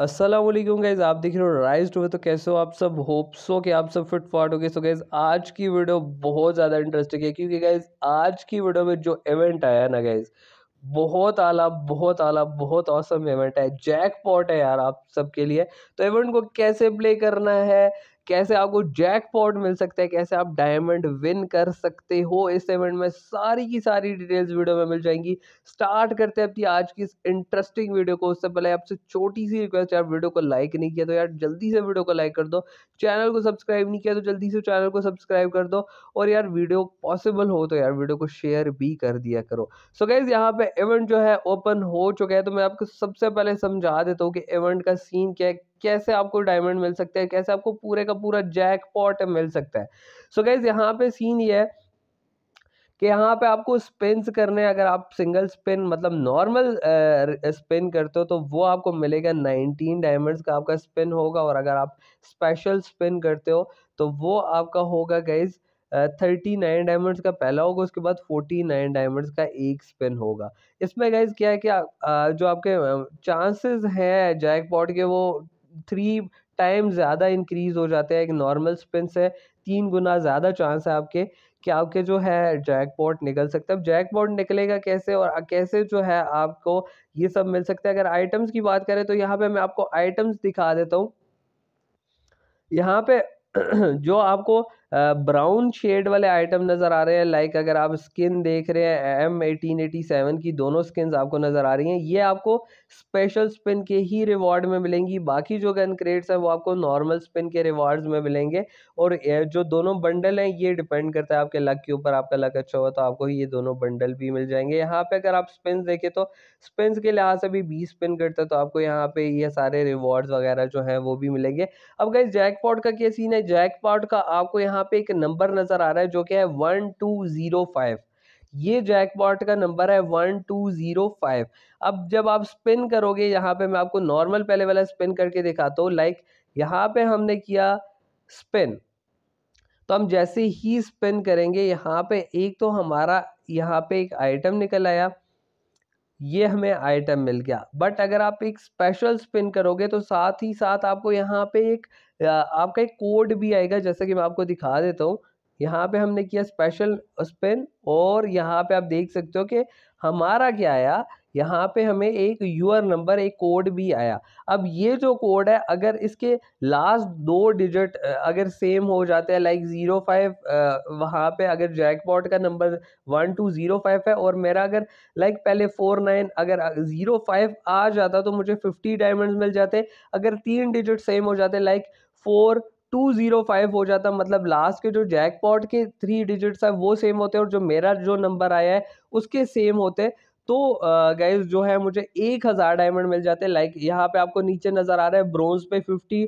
Aslam guys आप देख रहे हो राइज टू तो कैसे हो आप सब होप सो कि आप सब फिट फाट हो गए सो गाइज़ आज की वीडियो बहुत ज़्यादा इंटरेस्टिंग है क्योंकि गाइज़ आज की वीडियो में जो इवेंट आया है ना गाइज़ बहुत आला बहुत आला बहुत औसम इवेंट है जैक पॉट है यार आप सबके लिए तो इवेंट को कैसे प्ले करना है कैसे आपको जैकपॉट मिल सकता है कैसे आप डायमंड विन कर सकते हो इस इवेंट में सारी की सारी डिटेल्स वीडियो में मिल जाएंगी स्टार्ट करते हैं अपनी आज की इस इंटरेस्टिंग वीडियो को उससे पहले आपसे छोटी सी रिक्वेस्ट यार वीडियो को लाइक नहीं किया तो यार जल्दी से वीडियो को लाइक कर दो चैनल को सब्सक्राइब नहीं किया तो जल्दी से चैनल को सब्सक्राइब कर दो और यार वीडियो पॉसिबल हो तो यार वीडियो को शेयर भी कर दिया करो सो गैस गाइज यहाँ पे इवेंट जो है ओपन हो चुका है तो मैं आपको सबसे पहले समझा देता हूँ कि इवेंट का सीन क्या है कैसे आपको डायमंड मिल सकते हैं कैसे आपको पूरे का पूरा जैक पॉट मिल सकता है सो so गैस यहाँ पे सीन ये है कि यहाँ पे आपको स्पिन करने अगर आप सिंगल स्पिन मतलब नॉर्मल स्पिन करते हो तो वो आपको मिलेगा नाइनटीन डायमंड्स का आपका स्पिन होगा और अगर आप स्पेशल स्पिन करते हो तो वो आपका होगा गाइज थर्टी नाइन डायमंड्स का पहला होगा उसके बाद फोर्टी नाइन डायमंड्स का एक स्पिन होगा इसमें गाइज क्या है कि आ, जो आपके चांसेस हैं जैकपॉट के वो थ्री टाइम ज़्यादा इंक्रीज़ हो जाते हैं एक नॉर्मल स्पिन से तीन गुना ज़्यादा चांस है आपके कि आपके जो है जैकपॉट निकल सकता है जैकपॉट निकलेगा कैसे और कैसे जो है आपको ये सब मिल सकता है अगर आइटम्स की बात करें तो यहाँ पे मैं आपको आइटम्स दिखा देता हूँ यहाँ पे जो आपको ब्राउन शेड वाले आइटम नज़र आ रहे हैं लाइक अगर आप स्किन देख रहे हैं एम एटीन एटी सेवन की दोनों स्किन आपको नज़र आ रही हैं ये आपको स्पेशल स्पिन के ही रिवॉर्ड में मिलेंगी बाकी जो गन क्रेट्स हैं वो आपको नॉर्मल स्पिन के रिवॉर्ड्स में मिलेंगे और जो दोनों बंडल हैं ये डिपेंड करता है आपके लक के ऊपर आपका लक अच्छा हुआ तो आपको ये दोनों बंडल भी मिल जाएंगे यहाँ पे अगर आप स्पिन देखें तो स्पिन के लिहाज से भी बीस स्पिन करते हैं तो आपको यहाँ पे ये सारे रिवॉर्ड्स वगैरह जो हैं वो भी मिलेंगे अब गई जैक का क्या सीन है जैक का आपको यहाँ यहाँ पे एक नंबर नजर आ रहा है जो कि है वन टू जीरो फाइव ये जैकपॉट का नंबर है वन टू जीरो फाइव अब जब आप स्पिन करोगे यहाँ पे मैं आपको नॉर्मल पहले वाला स्पिन करके दिखाता हूँ लाइक यहाँ पे हमने किया स्पिन तो हम जैसे ही स्पिन करेंगे यहाँ पे एक तो हमारा यहाँ पे एक आइटम निकल आया ये हमें आइटम मिल गया बट अगर आप एक स्पेशल स्पिन करोगे तो साथ ही साथ आपको यहाँ पे एक आपका एक कोड भी आएगा जैसे कि मैं आपको दिखा देता हूँ यहाँ पे हमने किया स्पेशल स्पिन और यहाँ पे आप देख सकते हो कि हमारा क्या आया यहाँ पे हमें एक यूर नंबर एक कोड भी आया अब ये जो कोड है अगर इसके लास्ट दो डिजिट अगर सेम हो जाते हैं लाइक ज़ीरो फाइव वहाँ पे अगर जैकपॉट का number one two zero five है और मेरा अगर लाइक पहले फोर नाइन अगर ज़ीरो फाइव आ जाता तो मुझे फिफ्टी डायमंड मिल जाते अगर तीन डिजिट सेम हो जाते like four two zero five हो जाता मतलब लास्ट के जो जैकपॉट के थ्री डिजिट्स है वो सेम होते और जो मेरा जो नंबर आया है उसके सेम होते तो गैस जो है मुझे एक हज़ार डायमंड मिल जाते हैं लाइक यहाँ पे आपको नीचे नज़र आ रहा है ब्रोंज पे फिफ्टी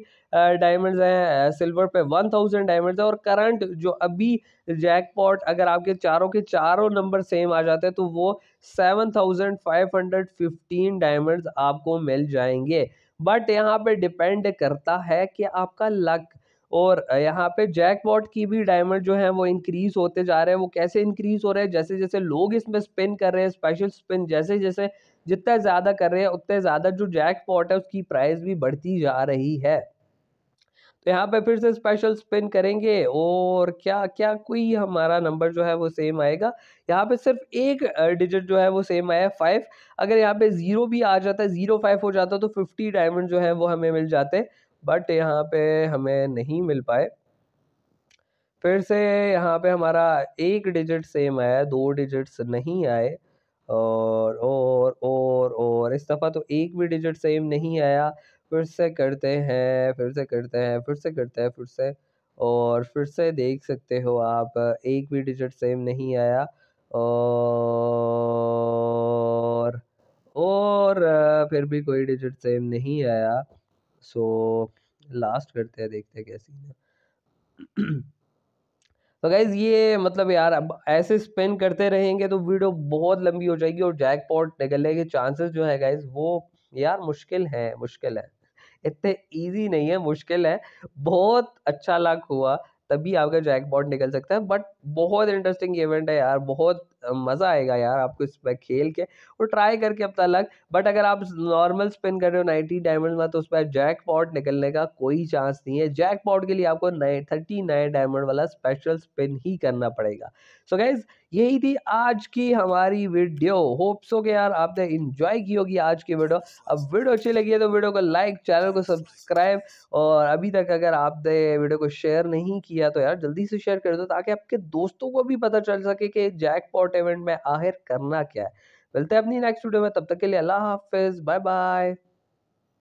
डायमंड्स हैं सिल्वर पे वन थाउजेंड डायमंड हैं और करंट जो अभी जैकपॉट अगर आपके चारों के चारों नंबर सेम आ जाते हैं तो वो seven thousand five hundred fifteen diamond आपको मिल जाएंगे बट यहाँ पे डिपेंड करता है कि आपका लक और यहाँ पे जैक वॉट की भी डायमंड जो है वो इंक्रीज़ होते जा रहे हैं वो कैसे इंक्रीज़ हो रहे हैं जैसे जैसे लोग इसमें स्पिन कर रहे हैं स्पेशल स्पिन जैसे जैसे जितना ज़्यादा कर रहे हैं उतने ज़्यादा जो जैक जैकपॉट है उसकी प्राइस भी बढ़ती जा रही है तो यहाँ पे फिर से स्पेशल स्पिन करेंगे और क्या क्या कोई हमारा नंबर जो है वो सेम आएगा यहाँ पे सिर्फ एक डिजिट जो है वो सेम आया फाइव अगर यहाँ पे ज़ीरो भी आ जाता है ज़ीरो फाइव हो जाता तो फिफ्टी डायमंड जो है वो हमें मिल जाते बट यहाँ पे हमें नहीं मिल पाए फिर से यहाँ पे हमारा एक डिजिट सेम आया दो डिजिट्स नहीं आए और और और और इस दफ़ा तो एक भी डिजिट सेम नहीं आया फिर से करते हैं फिर से करते हैं फिर से करते हैं फिर से और फिर से देख सकते हो आप एक भी डिजिट सेम नहीं आया और और फिर भी कोई डिजिट सेम नहीं आया सो so, लास्ट करते हैं देखते हैं कैसी है तो गाइज ये मतलब यार अब ऐसे स्पेंड करते रहेंगे तो वीडियो बहुत लंबी हो जाएगी और जैकपॉट निकलने के चांसेस जो है गाइज वो यार मुश्किल है मुश्किल है इतने इजी नहीं है मुश्किल है बहुत अच्छा लक हुआ तभी आपका जैकपॉट निकल सकता है बट बहुत इंटरेस्टिंग इवेंट है यार बहुत मज़ा आएगा यार आपको इस पर खेल के और ट्राई करके अब तक तो बट अगर आप नॉर्मल स्पिन कर रहे हो नाइन्टी डायमंड में तो उस पर जैक पॉट निकलने का कोई चांस नहीं है जैक पॉट के लिए आपको नए थर्टी नए डायमंड वाला स्पेशल स्पिन ही करना पड़ेगा सो so गाइज़ यही थी आज की हमारी वीडियो होप्स हो कि यार आपने इन्जॉय की होगी आज की वीडियो अब वीडियो अच्छी लगी है तो वीडियो को लाइक चैनल को सब्सक्राइब और अभी तक अगर आपने वीडियो को शेयर नहीं किया तो यार जल्दी से शेयर कर दो ताकि आपके दोस्तों को भी पता चल सके कि जैक स्पोर्ट इवेंट में आखिर करना क्या है मिलते हैं अपनी नेक्स्ट वीडियो में तब तक के लिए अल्लाह हाफिज़ बाय बाय